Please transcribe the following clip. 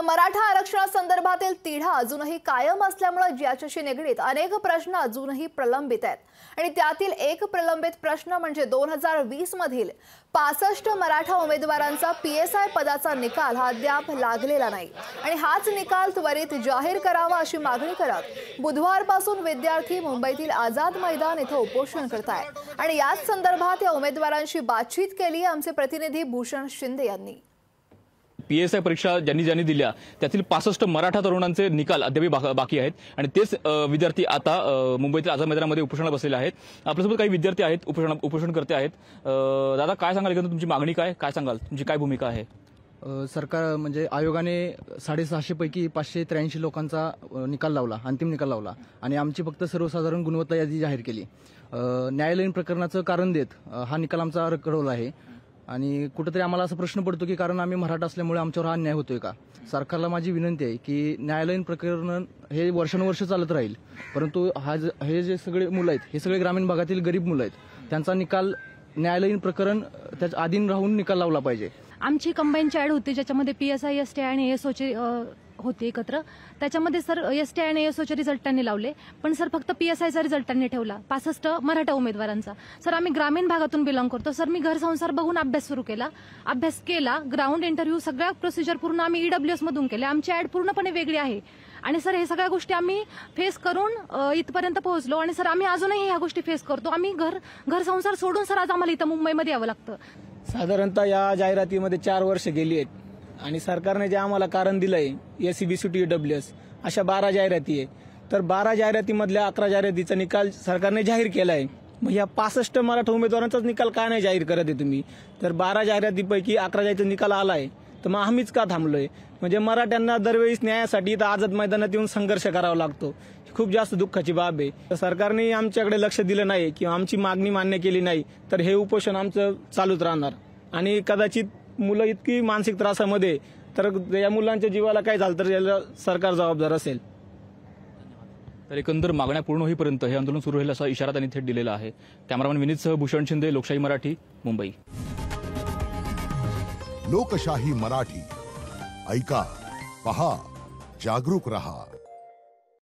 तर मराठा आरक्षणासंदर्भातील तिढा अजूनही कायम असल्यामुळे ज्याच्याशी निगडीत अनेक प्रश्न अजूनही प्रलंबित आहेत आणि त्यातील एक प्रलंबित प्रश्न म्हणजे दोन हजार वीस मधील पासष्ट मराठा उमेदवारांचा पी एस आय पदाचा निकाल हा अद्याप लागलेला नाही आणि हाच निकाल त्वरित जाहीर करावा अशी मागणी करत बुधवारपासून विद्यार्थी मुंबईतील आझाद मैदान इथं उपोषण आहेत आणि याच संदर्भात या उमेदवारांशी बातचीत केली आमचे प्रतिनिधी भूषण शिंदे यांनी पी एस आय परीक्षा ज्यांनी ज्यांनी दिल्या त्यातील पासष्ट मराठा तरुणांचे निकाल अद्याप बाकी आहेत आणि तेच विद्यार्थी आता मुंबईतील आझाद मैदानामध्ये उपोषणाला बसलेले आहेत आपल्यासोबत काही विद्यार्थी आहेत उपोषण उपोषण करते आहेत दादा काय सांगाल की तुमची मागणी काय काय सांगाल तुमची काय भूमिका आहे सरकार म्हणजे आयोगाने साडेसहाशेपैकी पाचशे त्र्याऐंशी लोकांचा निकाल लावला अंतिम निकाल लावला आणि आमची फक्त सर्वसाधारण गुणवत्ता यादी जाहीर केली न्यायालयीन प्रकरणाचं कारण देत हा निकाल आमचा रखडवला आहे आणि कुठेतरी आम्हाला असा प्रश्न पडतो की कारण आम्ही मराठा असल्यामुळे आमच्यावर हा अन्याय होतोय का सरकारला माझी विनंती आहे की न्यायालयीन प्रकरण हे वर्षानुवर्ष चालत राहील परंतु हा हे जे सगळे मुलं आहेत हे सगळे ग्रामीण भागातील गरीब मुलं आहेत त्यांचा निकाल न्यायालयीन प्रकरण त्याच्या आधीन राहून निकाल लावला पाहिजे आमची कंबाईन चॅड होती ज्याच्यामध्ये P S I S T आणि एसओचे होते एकत्र त्याच्यामध्ये सर एसटी आणि एसओच्या रिझल्ट त्यांनी लावले पण सर फक्त पीएसआयचा रिझल्ट त्यांनी ठेवला पासष्ट मराठा उमेदवारांचा सर आम्ही ग्रामीण भागातून बिलॉंग करतो सर मी घर संसार बघून अभ्यास सुरू केला अभ्यास केला ग्राउंड इंटरव्ह्यू सगळ्या प्रोसिजर पूर्ण आम्ही ईडब्ल्यूएस e मधून केले आमची ऍड पूर्णपणे वेगळी आहे आणि सर हे सगळ्या गोष्टी आम्ही फेस करून इथपर्यंत पोहोचलो आणि सर आम्ही अजूनही ह्या गोष्टी फेस करतो आम्ही घर घर संसार सोडून सर आज आम्हाला इथं मुंबईमध्ये यावं लागतं साधारणतः या जाहिरातीमध्ये चार वर्ष गेली आहेत आणि सरकारने जे आम्हाला कारण दिलं आहे S C B C T W S अशा बारा जाहिराती आहे तर बारा जाहिरातीमधल्या अकरा जाहिरातीचा निकाल सरकारने जाहीर केला आहे मग या पासष्ट मराठा उमेदवारांचाच निकाल का नाही जाहीर करत आहे तुम्ही तर बारा जाहिरातीपैकी अकरा जाहिरातीचा निकाल आला आहे तर मग आम्हीच का थांबलोय म्हणजे मराठ्यांना दरवेळीस न्यायासाठी तर आझाद मैदानात येऊन संघर्ष करावा लागतो खूप जास्त दुःखाची बाब आहे तर सरकारने आमच्याकडे लक्ष दिलं नाही किंवा आमची मागणी मान्य केली नाही तर हे उपोषण आमचं चालूच राहणार आणि कदाचित मुलं इतकी मानसिक त्रासामध्ये तर या मुलांच्या जीवाला काय झालं तर याला सरकार जबाबदार असेल तर एकंदर मागण्या पूर्ण होईपर्यंत हे आंदोलन सुरू होईल असा इशारा त्यांनी थेट दिलेला आहे कॅमेरामॅन सह भूषण शिंदे लोकशाही मराठी मुंबई लोकशाही मराठी ऐका पहा जागरूक रहा